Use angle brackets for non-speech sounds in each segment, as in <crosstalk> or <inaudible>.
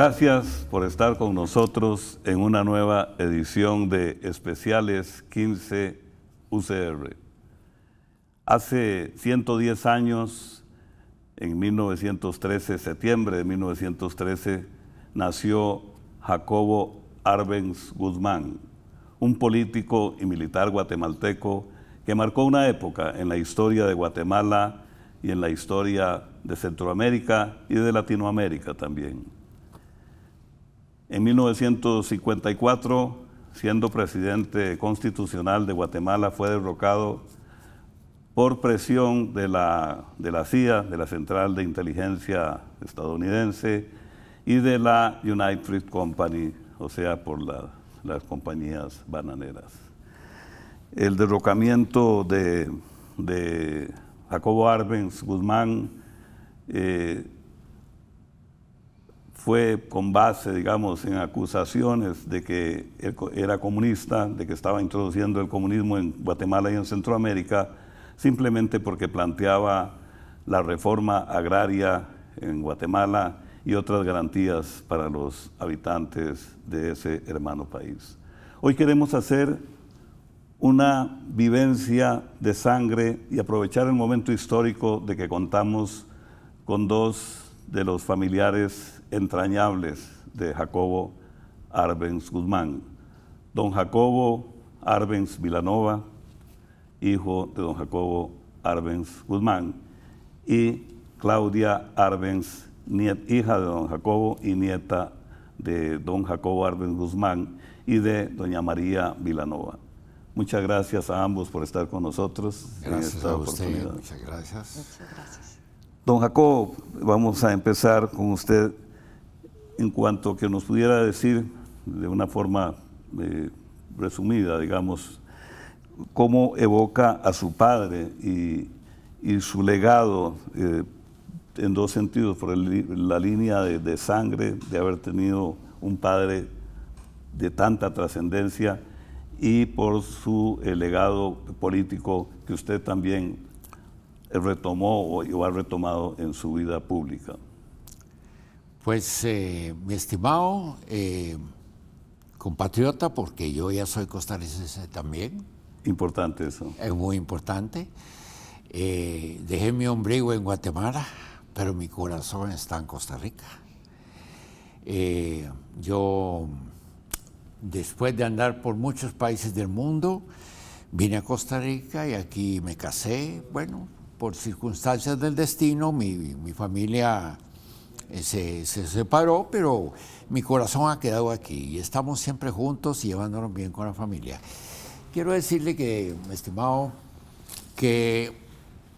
Gracias por estar con nosotros en una nueva edición de Especiales 15 UCR. Hace 110 años, en 1913, septiembre de 1913, nació Jacobo Arbenz Guzmán, un político y militar guatemalteco que marcó una época en la historia de Guatemala y en la historia de Centroamérica y de Latinoamérica también. En 1954, siendo presidente constitucional de Guatemala, fue derrocado por presión de la, de la CIA, de la Central de Inteligencia estadounidense, y de la United Fruit Company, o sea, por las compañías bananeras. El derrocamiento de, Jacobo Arbenz Guzmán eh, fue con base, digamos, en acusaciones de que era comunista, de que estaba introduciendo el comunismo en Guatemala y en Centroamérica, simplemente porque planteaba la reforma agraria en Guatemala y otras garantías para los habitantes de ese hermano país. Hoy queremos hacer una vivencia de sangre y aprovechar el momento histórico de que contamos con dos de los familiares entrañables de Jacobo Arbenz Guzmán. Don Jacobo Arbenz Vilanova, hijo de don Jacobo Arbenz Guzmán, y Claudia Arbenz, hija de don Jacobo y nieta de don Jacobo Arbenz Guzmán y de doña María Vilanova. Muchas gracias a ambos por estar con nosotros en esta oportunidad. Muchas gracias. Don Jacob, vamos a empezar con usted en cuanto que nos pudiera decir de una forma eh, resumida, digamos, cómo evoca a su padre y, su legado eh, en dos sentidos, por la línea de, sangre, de haber tenido un padre de tanta trascendencia y por su legado político que usted también retomó o ha retomado en su vida pública? Pues, eh, mi estimado eh, compatriota, porque yo ya soy costarricense también. Importante eso. Es muy importante. Eh, dejé mi ombligo en Guatemala, pero mi corazón está en Costa Rica. yo, después de andar por muchos países del mundo, vine a Costa Rica y aquí me casé. Bueno, por circunstancias del destino, mi, familia eh, se, separó, pero mi corazón ha quedado aquí y estamos siempre juntos y llevándonos bien con la familia. Quiero decirle que, estimado, que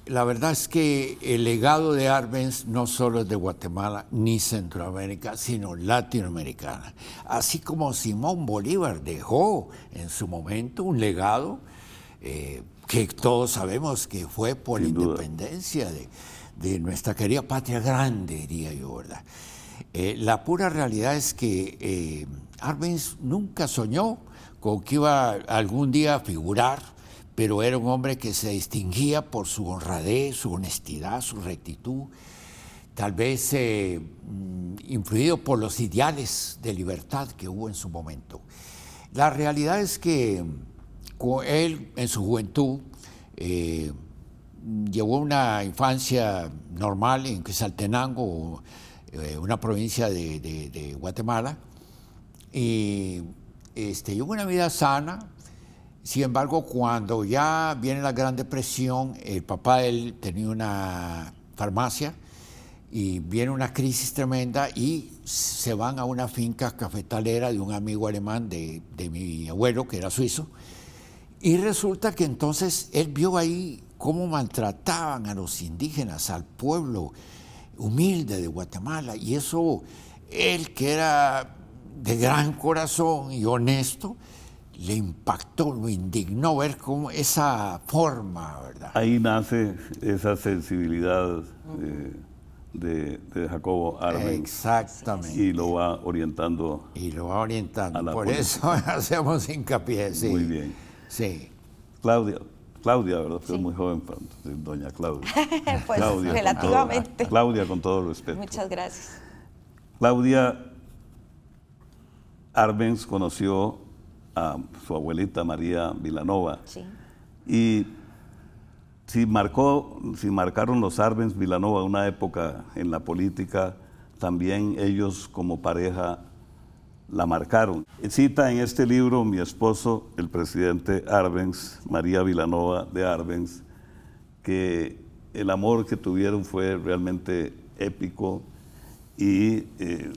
la verdad es que el legado de Arbenz no solo es de Guatemala ni Centroamérica, sino latinoamericana. Así como Simón Bolívar dejó en su momento un legado eh, que todos sabemos que fue por la independencia de, de, nuestra querida patria grande, diría yo, ¿verdad? Eh, la pura realidad es que eh, Arbenz nunca soñó con que iba algún día a figurar, pero era un hombre que se distinguía por su honradez, su honestidad, su rectitud, tal vez eh, mm, influido por los ideales de libertad que hubo en su momento. La realidad es que él en su juventud eh, llevó una infancia normal en Quetzaltenango, eh, una provincia de, Guatemala, y este, llevó una vida sana. Sin embargo, cuando ya viene la Gran Depresión, el papá de él tenía una farmacia y viene una crisis tremenda y se van a una finca cafetalera de un amigo alemán de, de mi abuelo, que era suizo, y resulta que entonces él vio ahí cómo maltrataban a los indígenas, al pueblo humilde de Guatemala. Y eso, él que era de gran corazón y honesto, le impactó, lo indignó ver cómo esa forma, ¿verdad? Ahí nace esa sensibilidad eh, de, Jacobo Arbenz Exactamente. Y lo va orientando. Y lo va orientando. Por eso <laughs> hacemos hincapié, sí. Muy bien. Sí. Claudia, Claudia, ¿verdad? Fue muy joven, doña Claudia. <laughs> pues Claudia, relativamente. Con todo, Claudia, con todo respeto. Muchas gracias. Claudia Arbenz conoció a su abuelita María Vilanova. Sí. Y si, marcó, si marcaron los Arbenz Vilanova una época en la política, también ellos como pareja la marcaron. Cita en este libro mi esposo, el presidente Arbenz, María Vilanova de Arbenz, que el amor que tuvieron fue realmente épico y eh,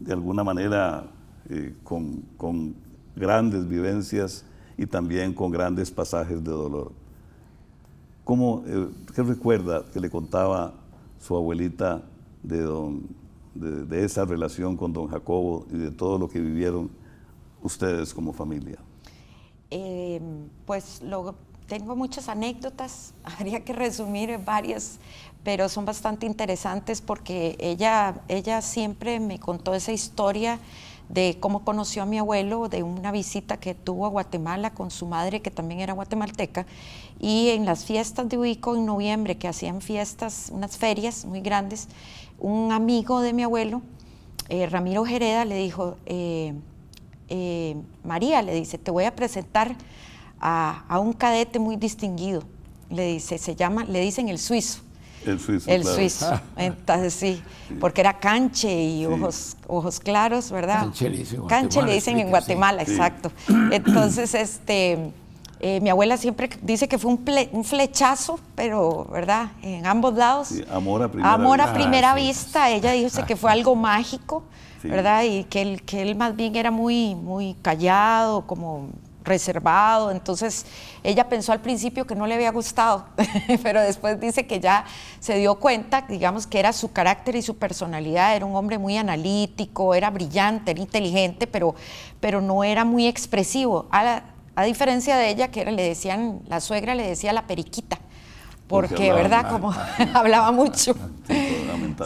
de alguna manera eh, con, grandes vivencias y también con grandes pasajes de dolor. ¿Cómo, eh, ¿Qué recuerda que le contaba su abuelita de don de, esa relación con don Jacobo y de todo lo que vivieron ustedes como familia? Em, pues lo, tengo muchas anécdotas, <laughs> habría que resumir varias, pero son bastante interesantes porque ella, ella siempre me contó esa historia de cómo conoció a mi abuelo, de una visita que tuvo a Guatemala con su madre, que también era guatemalteca, y en las fiestas de Ubico en noviembre, que hacían fiestas, unas ferias muy grandes, un amigo de mi abuelo, eh, Ramiro Gereda, le dijo, eh, eh, María, le dice, te voy a presentar a, un cadete muy distinguido. Le dice, se llama, le dicen el suizo. El suizo. El suizo. Ah. Entonces sí, porque era canche y ojos, ojos claros, ¿verdad? Canche le dicen en Guatemala, exacto. Entonces, este eh, mi abuela siempre dice que fue un, flechazo, pero, ¿verdad? En ambos lados. amor a primera, amor a primera ah, vista. Ella dice que fue <laughs> algo mágico, ¿verdad? Y que él, que él más bien era muy, muy callado, como reservado, entonces ella pensó al principio que no le había gustado, <laughs> pero después dice que ya se dio cuenta, digamos, que era su carácter y su personalidad, era un hombre muy analítico, era brillante, era inteligente, pero, pero no era muy expresivo. A a diferencia de ella, que le decían, la suegra le decía la periquita, porque, ¿verdad? Como <laughs> <laughs> hablaba mucho.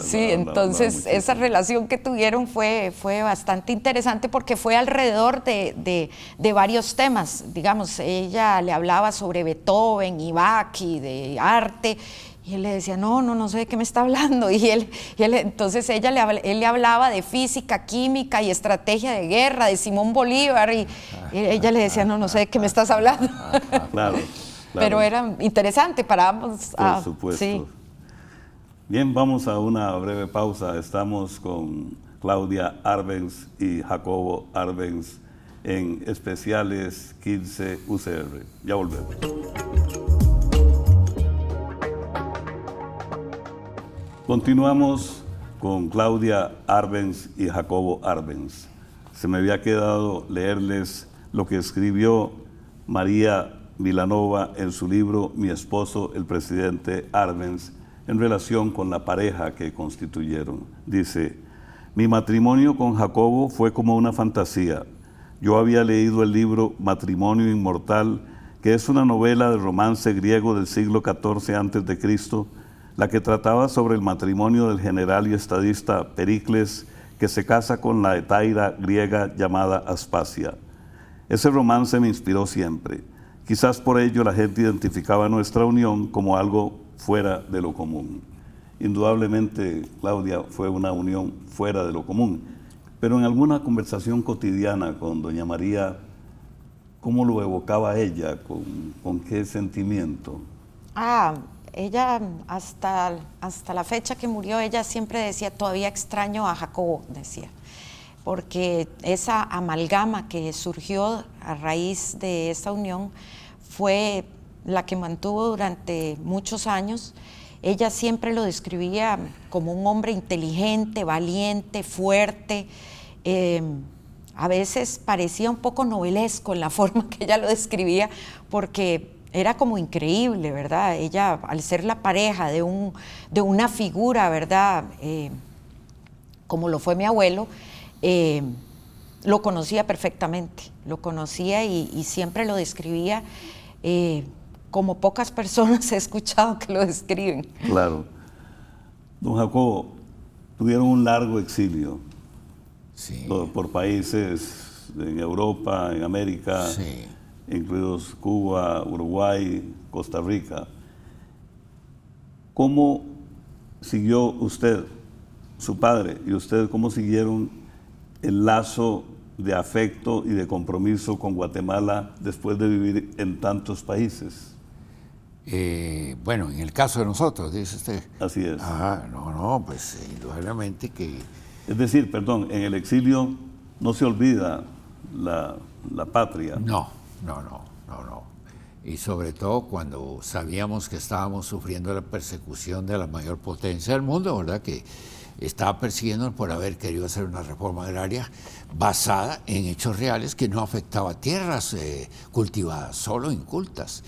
Sí, entonces esa relación que tuvieron fue, fue bastante interesante porque fue alrededor de, de, varios temas. Digamos, ella le hablaba sobre Beethoven y Bach y de arte y él le decía, no, no, no sé de qué me está hablando. <laughs> Y él, entonces ella él le hablaba de física, química y estrategia de guerra, de Simón Bolívar. Y, e-, ella le decía, no, no sé de qué me estás hablando. <laughs> Claro, Pero era interesante para ambos. Por ah, supuesto. Bien, vamos a una breve pausa. Estamos con Claudia Arbenz y Jacobo Arbenz en especiales 15 UCR. Ya volvemos. Continuamos con Claudia Arbenz y Jacobo Arbenz. Se me había quedado leerles lo que escribió María Vilanova en su libro Mi esposo, el presidente Arbenz, en relación con la pareja que constituyeron. Dice, mi matrimonio con Jacobo fue como una fantasía. Yo había leído el libro Matrimonio Inmortal, que es una novela de romance griego del siglo XIV a.C., la que trataba sobre el matrimonio del general y estadista Pericles, que se casa con la etaira griega llamada Aspasia. Ese romance me inspiró siempre. Quizás por ello la gente identificaba nuestra unión como algo fuera de lo común. Indudablemente, Claudia, fue una unión fuera de lo común. Pero en alguna conversación cotidiana con doña María, ¿cómo lo evocaba ella? ¿Con, qué sentimiento? Ah, ella, hasta, hasta la fecha que murió, ella siempre decía, todavía extraño a Jacobo, decía, porque esa amalgama que surgió a raíz de esta unión fue la que mantuvo durante muchos años. Ella siempre lo describía como un hombre inteligente, valiente, fuerte. Em, a veces parecía un poco novelesco en la <laughs> forma que ella lo describía, porque era como increíble, ¿verdad? Ella, al ser la pareja de, un, de una figura, ¿verdad? Eh, como lo fue mi abuelo, eh, lo conocía perfectamente, lo conocía y, siempre lo describía eh, como pocas <laughs> personas he escuchado que lo describen. Claro. Don Jacobo, tuvieron un largo exilio sí. por, por, países en Europa, en América. Sí incluidos Cuba, Uruguay, Costa Rica. ¿Cómo siguió usted, su padre y usted, cómo siguieron el lazo de afecto y de compromiso con Guatemala después de vivir en tantos países? Eh, bueno, en el caso de nosotros, dice usted. Así es. Ah, no, no, pues indudablemente que... Es decir, perdón, en el exilio no se olvida la, la patria. No, no, no, no, no. Y sobre todo cuando sabíamos que estábamos sufriendo la persecución de la mayor potencia del mundo, ¿verdad? Que estaba persiguiendo por haber querido hacer una reforma agraria basada en hechos reales que no afectaba tierras eh, cultivadas, solo incultas.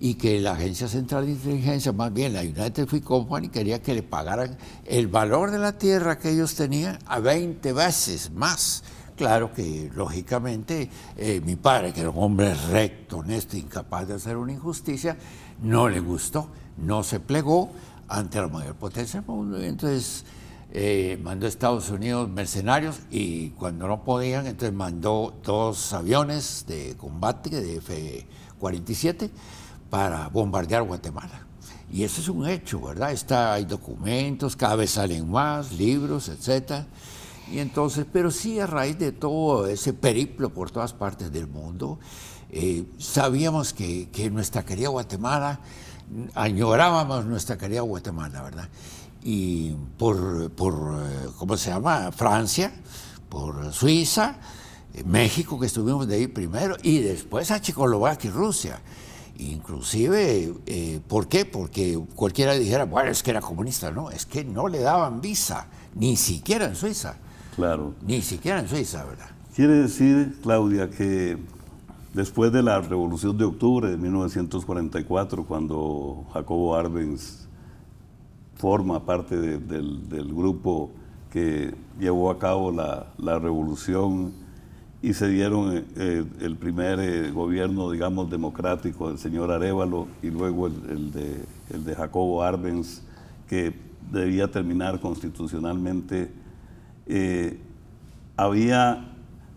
Y que la Agencia Central de Inteligencia, más bien la United Free Company, quería que le pagaran el valor de la tierra que ellos tenían a 20 veces más Claro que, lógicamente, eh, mi padre, que era un hombre recto, honesto, incapaz de hacer una injusticia, no le gustó, no se plegó ante la mayor potencia del mundo. Entonces, eh, mandó a Estados Unidos mercenarios y cuando no podían, entonces mandó dos aviones de combate de F-47 para bombardear Guatemala. Y eso es un hecho, ¿verdad? Está, hay documentos, cada vez salen más, libros, etcétera. Y entonces, pero sí a raíz de todo ese periplo por todas partes del mundo, eh, sabíamos que, nuestra querida Guatemala, añorábamos nuestra querida Guatemala, ¿verdad? Y por, por eh, ¿cómo se llama? Francia, por Suiza, eh, México, que estuvimos de ahí primero, y después a Checoslovaquia y Rusia. Inclusive, ¿por qué? Porque cualquiera dijera, bueno, es que era comunista. No, es que no le daban visa, ni siquiera en Suiza. Claro. Ni siquiera en Suiza, ¿verdad? Quiere decir, Claudia, que después de la Revolución de Octubre de 1944, cuando Jacobo Arbenz forma parte del, grupo que llevó a cabo la, revolución y se dieron eh, eh, el primer eh, gobierno, digamos, democrático del señor Arevalo y luego el de Jacobo Arbenz, que debía terminar constitucionalmente eh, había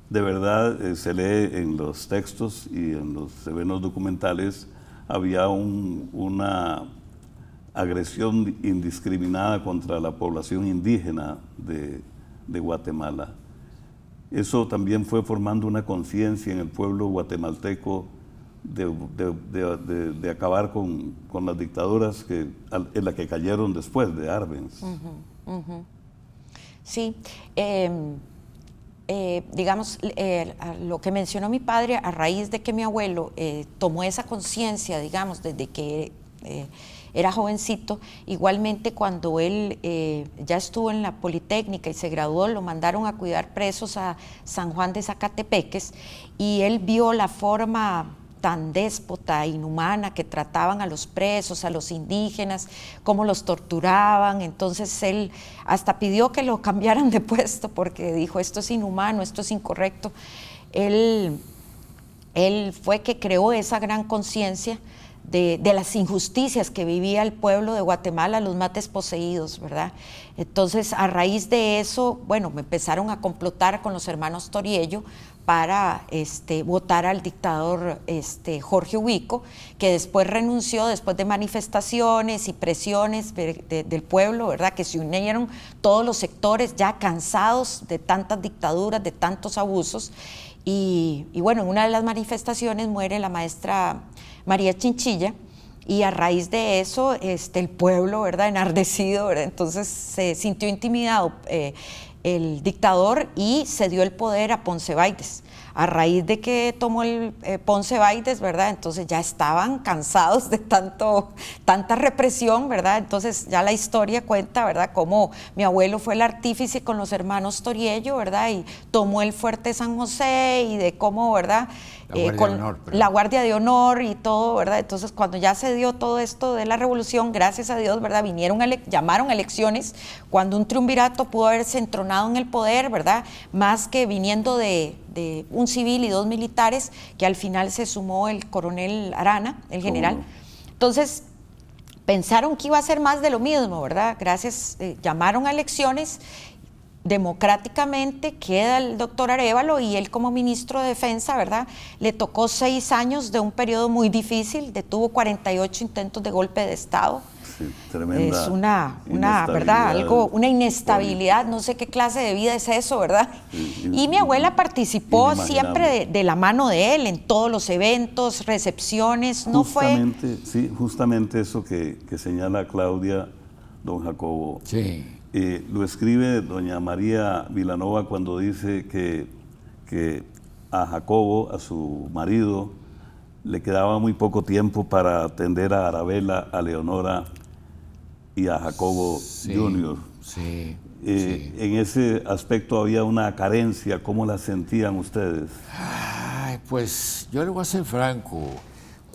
de verdad, eh, se lee en los textos y en los, se documentales, había una agresión indiscriminada contra la población indígena de, Guatemala. Eso también fue formando una conciencia en el pueblo guatemalteco de, acabar con, las dictaduras en las que cayeron después de Arbenz. Sí. Em, eh, digamos, eh, lo que mencionó mi padre a raíz de que mi abuelo eh, tomó esa conciencia, digamos, desde que era jovencito. Igualmente cuando él ya estuvo en la Politécnica y se graduó, lo mandaron a cuidar presos a San Juan de Zacatepeques y él vio la forma tan déspota, inhumana, que trataban a los presos, a los indígenas, cómo los torturaban. Entonces él hasta pidió que lo cambiaran de <laughs> puesto porque dijo, esto es inhumano, esto es incorrecto. Él, él fue que creó esa gran conciencia de, las injusticias que vivía el pueblo de Guatemala, los mates poseídos, ¿verdad? Entonces, a raíz de eso, bueno, me empezaron a complotar con los hermanos Toriello para este, votar al dictador este, Jorge Ubico, que después renunció después de manifestaciones y presiones del pueblo, ¿verdad? Que se unieron todos los sectores ya cansados de tantas dictaduras, de tantos abusos. Y, y bueno, en una de las manifestaciones muere la maestra María Chinchilla, y a raíz de eso este, el pueblo, ¿verdad?, enardecido, ¿verdad? entonces se sintió intimidado eh, el dictador y se dio el poder a Ponce Baides. A raíz de que tomó el eh, Ponce Baides, ¿verdad? Entonces ya estaban cansados de tanto, tanta represión, ¿verdad? Entonces ya la historia cuenta, ¿verdad? Cómo mi abuelo fue el artífice con los hermanos Toriello, ¿verdad? Y tomó el fuerte San José y de cómo, ¿verdad? Eh, con la Guardia de Honor y todo, ¿verdad? Entonces, cuando ya se dio todo esto de la revolución, gracias a Dios, ¿verdad? Vinieron, a llamaron elecciones, cuando un triunvirato pudo haberse entronado en el poder, ¿verdad? Más que viniendo de, un civil y dos militares, que al final se sumó el coronel Arana, el general. Entonces, pensaron que iba a ser más de lo mismo, ¿verdad? Gracias, eh, llamaron a elecciones democráticamente queda el doctor Arevalo y él como ministro de Defensa, ¿verdad? Le tocó seis años de un periodo muy difícil, detuvo 48 intentos de golpe de Estado. Sí, es una, una ¿verdad? Algo, una inestabilidad, no sé qué clase de vida es eso, ¿verdad? y, mi abuela participó siempre de, la mano de él en todos los eventos, recepciones, ¿no justamente, Sí, justamente eso que, que señala Claudia, don Jacobo. Sí lo escribe doña María Vilanova cuando dice que, a Jacobo, a su marido, le quedaba muy poco tiempo para atender a Arabella, a Leonora y a Jacobo Junior. Jr. Eh, en ese aspecto había una carencia, ¿cómo la sentían ustedes? pues yo le voy a ser franco.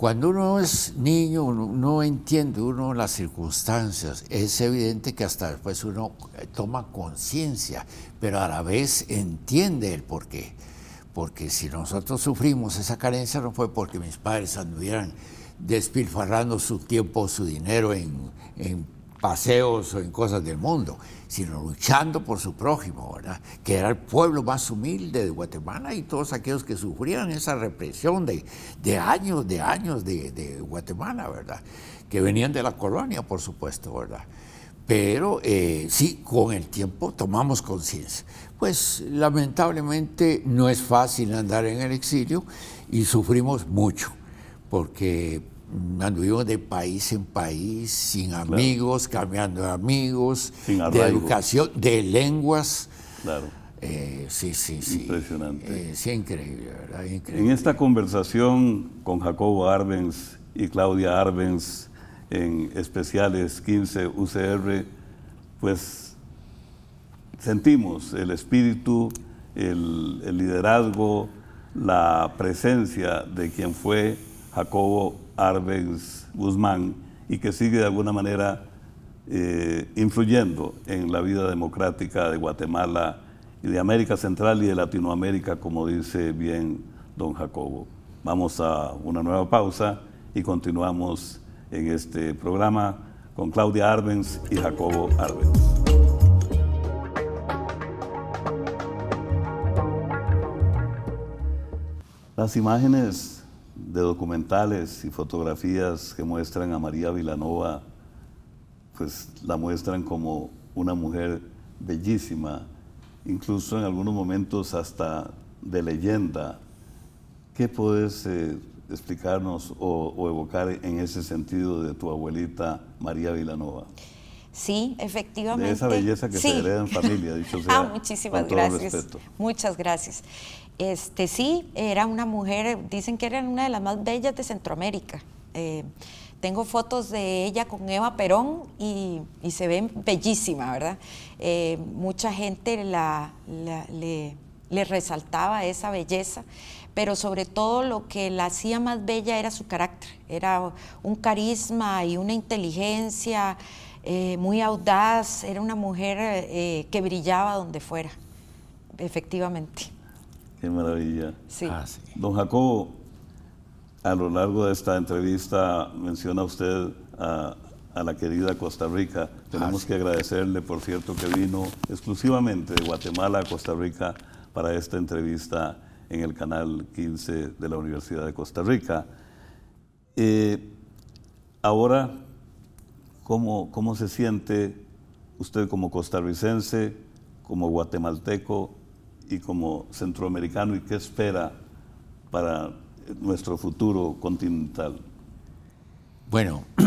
Cuando uno es niño, uno no entiende uno las circunstancias. Es evidente que hasta después uno eh, toma conciencia, pero a la vez entiende el porqué. Porque si nosotros sufrimos esa carencia no fue porque mis padres anduvieran despilfarrando su tiempo, su dinero en, en paseos o en cosas del mundo, sino luchando por su prójimo, ¿verdad? que era el pueblo más humilde de Guatemala y todos aquellos que sufrían esa represión de, años, de años de, Guatemala, ¿verdad? que venían de la colonia, por supuesto, ¿verdad? pero eh, sí, con el tiempo tomamos conciencia. Pues lamentablemente no es fácil andar en el exilio y sufrimos mucho, porque anduvimos de país en país, sin amigos, cambiando de amigos, de educación, de lenguas. Claro. Eh, sí, sí, sí. Impresionante. Eh, sí, increíble, ¿verdad? Increíble. En esta conversación con Jacobo Arbenz y Claudia Arbenz en especiales 15 UCR, pues sentimos el espíritu, el, el liderazgo, la presencia de quien fue Jacobo Arbenz Guzmán y que sigue de alguna manera eh, influyendo en la vida democrática de Guatemala y de América Central y de Latinoamérica, como dice bien don Jacobo. Vamos a una nueva pausa y continuamos en este programa con Claudia Arbenz y Jacobo Arbenz. Las imágenes de documentales y fotografías que muestran a María Vilanova, pues la muestran como una mujer bellísima, incluso en algunos momentos hasta de leyenda. ¿Qué puedes eh, explicarnos o, evocar en ese sentido de tu abuelita María Vilanova? Sí, efectivamente. De esa belleza que se hereda en familia, dicho <laughs> sea. ah, muchísimas gracias. Muchas gracias. Este, sí, era una mujer, dicen que era una de las más bellas de Centroamérica. Eh, tengo fotos de ella con Eva Perón y, se ve bellísima, ¿verdad? Eh, mucha gente le, resaltaba esa belleza, pero sobre todo lo que la hacía más bella era su carácter, era un carisma y una inteligencia eh, muy audaz, era una mujer que brillaba donde fuera, efectivamente. Qué maravilla. Ah, sí. Don Jacobo, a lo largo de esta entrevista menciona usted a, la querida Costa Rica. Ah, Tenemos que agradecerle, por cierto, que vino exclusivamente de Guatemala a Costa Rica para esta entrevista en el canal 15 de la Universidad de Costa Rica. Eh, ahora, ¿cómo se siente usted como costarricense, como guatemalteco y como centroamericano y qué espera para nuestro futuro continental? Bueno, <clears throat>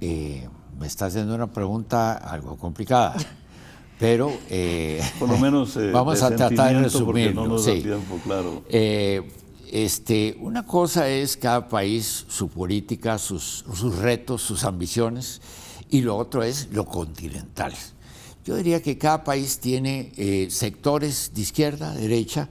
eh, me está haciendo una pregunta algo complicada, <laughs> pero eh, por lo menos <laughs> eh, vamos a tratar de resumirlo. este, una cosa es cada país, su política, sus, sus retos, sus ambiciones, y lo otro es lo continental. Yo diría que cada país tiene eh, sectores de izquierda, derecha,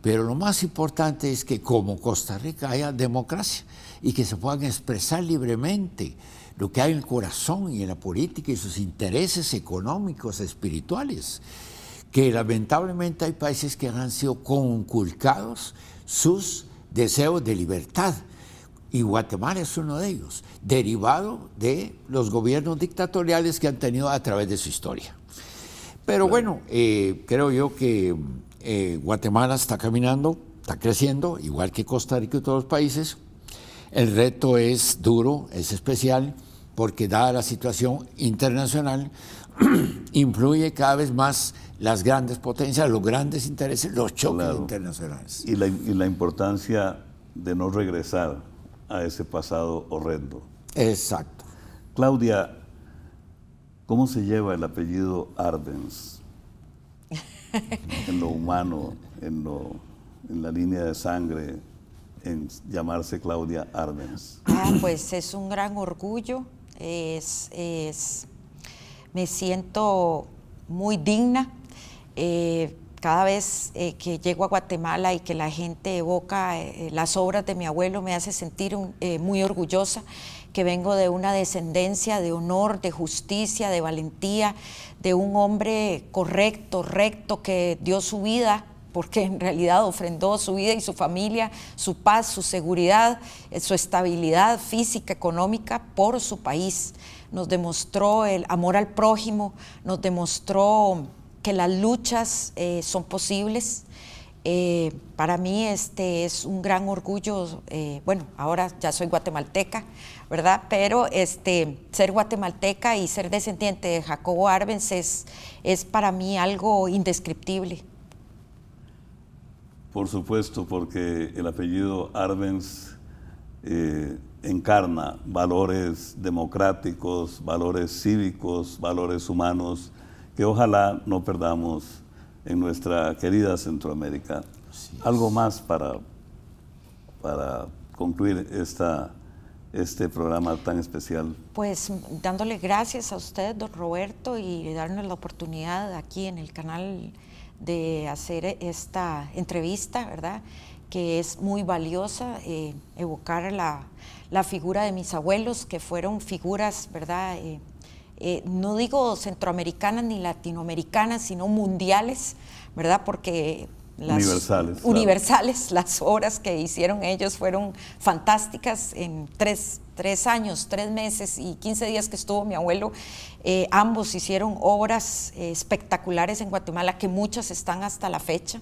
pero lo más importante es que como Costa Rica haya democracia y que se puedan expresar libremente lo que hay en el corazón y en la política y sus intereses económicos, espirituales, que lamentablemente hay países que han sido conculcados sus deseos de libertad. Y Guatemala es uno de ellos, derivado de los gobiernos dictatoriales que han tenido a través de su historia. Pero bueno, eh, creo yo que eh, Guatemala está caminando, está creciendo, igual que Costa Rica y todos los países. El reto es duro, es especial, porque dada la situación internacional, <clears throat> influye cada vez más las grandes potencias, los grandes intereses, los choques internacionales. Y la, y la importancia de no regresar a ese pasado horrendo. Exacto. Claudia, ¿Cómo se lleva el apellido Ardens? en lo humano, en, la línea de sangre, en llamarse Claudia Ardens. Ah, pues es un gran orgullo. me siento muy digna. Eh, cada vez eh, que llego a Guatemala y que la gente evoca eh, las obras de mi abuelo me hace sentir muy orgullosa que vengo de una descendencia de honor, de justicia, de valentía, de un hombre correcto, recto, que dio su vida porque en realidad ofrendó su vida y su familia, su paz, su seguridad, su estabilidad física, económica por su país. Nos demostró el amor al prójimo, nos demostró que las luchas eh, son posibles. Eh, para mí este es un gran orgullo, eh, bueno, ahora ya soy guatemalteca, pero este, ser guatemalteca y ser descendiente de Jacobo Arbenz es, para mí algo indescriptible. Por supuesto, porque el apellido Arbenz eh, encarna valores democráticos, valores cívicos, valores humanos, que ojalá no perdamos en nuestra querida Centroamérica. Algo más para, para concluir esta este programa tan especial? Pues dándole gracias a usted, don Roberto, y darnos la oportunidad aquí en el canal de hacer esta entrevista, ¿verdad? Que es muy valiosa, eh, evocar la, figura de mis abuelos, que fueron figuras, ¿verdad? Eh, eh, no digo centroamericanas ni latinoamericanas, sino mundiales, ¿verdad? Porque universales, universales <laughs> las obras que hicieron ellos fueron fantásticas en tres, años, tres meses y 15 días que estuvo mi abuelo. Eh, ambos hicieron obras eh, espectaculares en Guatemala, que muchas están hasta la fecha.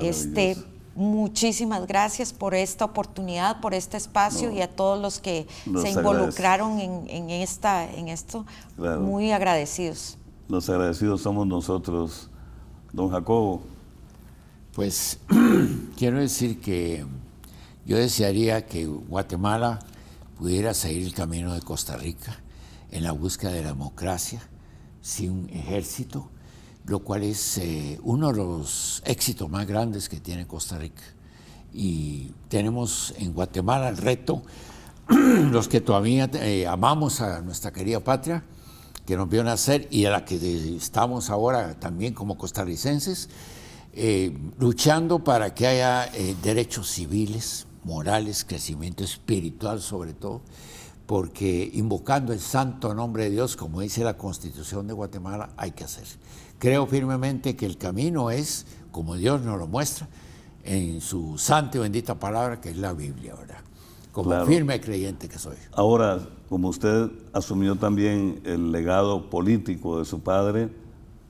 Este, muchísimas gracias por esta oportunidad, por este espacio y a todos los que se involucraron en, esta, en esto. Muy agradecidos. Los agradecidos somos nosotros, don Jacobo. Pues <clears throat> quiero decir que yo desearía que Guatemala pudiera seguir el camino de Costa Rica en la búsqueda de la democracia, sin un ejército, lo cual es eh, uno de los éxitos más grandes que tiene Costa Rica. Y tenemos en Guatemala el reto, <clears throat> los que todavía eh, amamos a nuestra querida patria, que nos vio nacer y a la que estamos ahora también como costarricenses, eh, luchando para que haya eh, derechos civiles, morales, crecimiento espiritual sobre todo, porque invocando el santo nombre de Dios, como dice la constitución de Guatemala, hay que hacer. Creo firmemente que el camino es, como Dios nos lo muestra, en su santa y bendita palabra, que es la Biblia, ahora. Como firme creyente que soy. Ahora, como usted asumió también el legado político de su padre,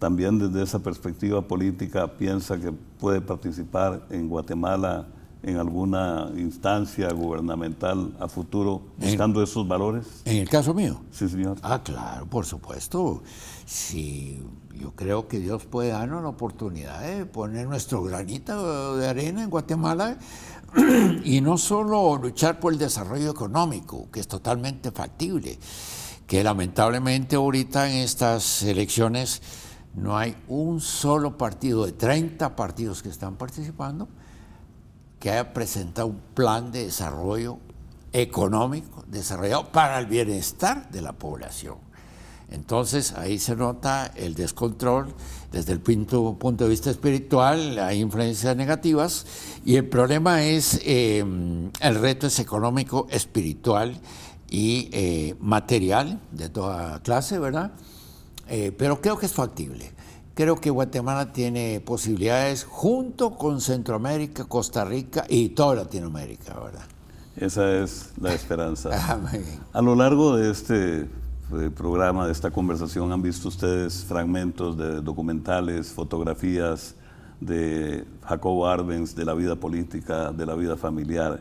también desde esa perspectiva política piensa que puede participar en Guatemala en alguna instancia gubernamental a futuro buscando esos valores? En el caso mío. Sí, señor. Ah, claro, por supuesto. Sí, yo creo que Dios puede darnos la oportunidad de poner nuestro granito de arena en Guatemala <clears throat> y no solo luchar por el desarrollo económico, que es totalmente factible, que lamentablemente ahorita en estas elecciones no hay un solo partido de 30 partidos que están participando que haya presentado un plan de desarrollo económico desarrollado para el bienestar de la población. Entonces ahí se nota el descontrol desde el punto, de vista espiritual, hay influencias negativas y el problema es, eh, el reto es económico, espiritual y eh, material de toda clase, ¿verdad? Eh, pero creo que es factible. Creo que Guatemala tiene posibilidades junto con Centroamérica, Costa Rica y toda Latinoamérica, ¿verdad? Esa es la esperanza. <laughs> Ah, A lo largo de este eh, programa, de esta conversación, han visto ustedes fragmentos de documentales, fotografías de Jacobo Arbenz, de la vida política, de la vida familiar.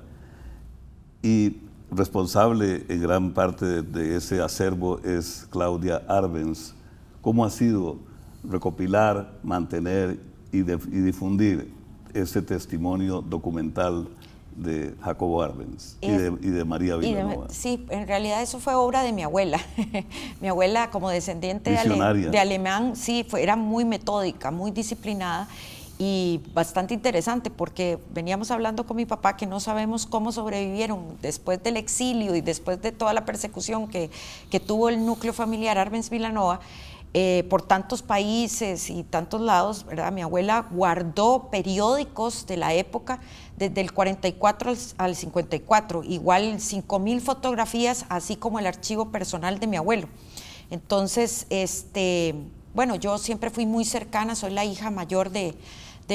Y responsable en gran parte de ese acervo es Claudia Arbenz, ¿Cómo ha sido recopilar, mantener y, difundir ese testimonio documental de Jacobo Arbenz y, de, María Villanueva? sí, en realidad eso fue obra de mi abuela. <laughs> mi abuela, como descendiente de, alemán, sí, era muy metódica, muy disciplinada y bastante interesante porque veníamos hablando con mi papá que no sabemos cómo sobrevivieron después del exilio y después de toda la persecución que, que tuvo el núcleo familiar Arbenz Vilanova. Eh, por tantos países y tantos lados, ¿verdad? Mi abuela guardó periódicos de la época desde el 44 al, 54, igual 5.000 fotografías, así como el archivo personal de mi abuelo. Entonces, este, bueno, yo siempre fui muy cercana, soy la hija mayor de,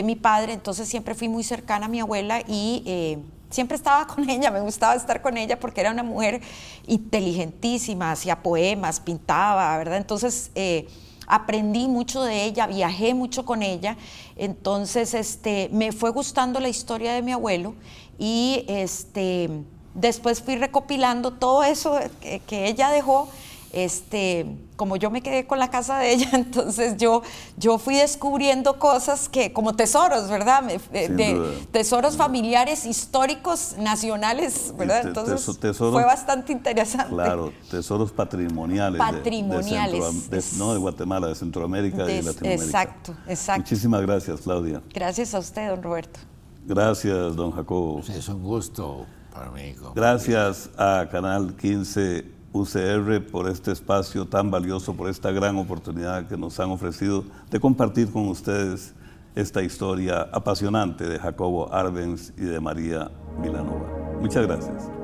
mi padre, entonces siempre fui muy cercana a mi abuela y... Eh, siempre estaba con <laughs> ella, me gustaba estar con ella porque era una mujer inteligentísima, hacía poemas, pintaba, ¿verdad? Entonces eh, aprendí mucho de ella, viajé mucho con ella, entonces este, me fue gustando la historia de mi abuelo y este, después fui recopilando todo eso que ella dejó este, como yo me quedé con la casa de ella, <laughs> entonces yo, yo fui descubriendo cosas que, como tesoros, ¿verdad? Eh, tesoros familiares, históricos, nacionales, ¿verdad? entonces fue bastante interesante. Claro, tesoros patrimoniales. Patrimoniales. De, no, de Guatemala, de Centroamérica y Latinoamérica. Exacto, exacto. Muchísimas gracias, Claudia. Gracias a usted, don Roberto. Gracias, don Jacobo. Es un gusto para mí. Gracias a Canal 15 UCR por este espacio tan valioso, por esta gran oportunidad que nos han ofrecido de compartir con ustedes esta historia apasionante de Jacobo Arbenz y de María Milanova. Muchas gracias.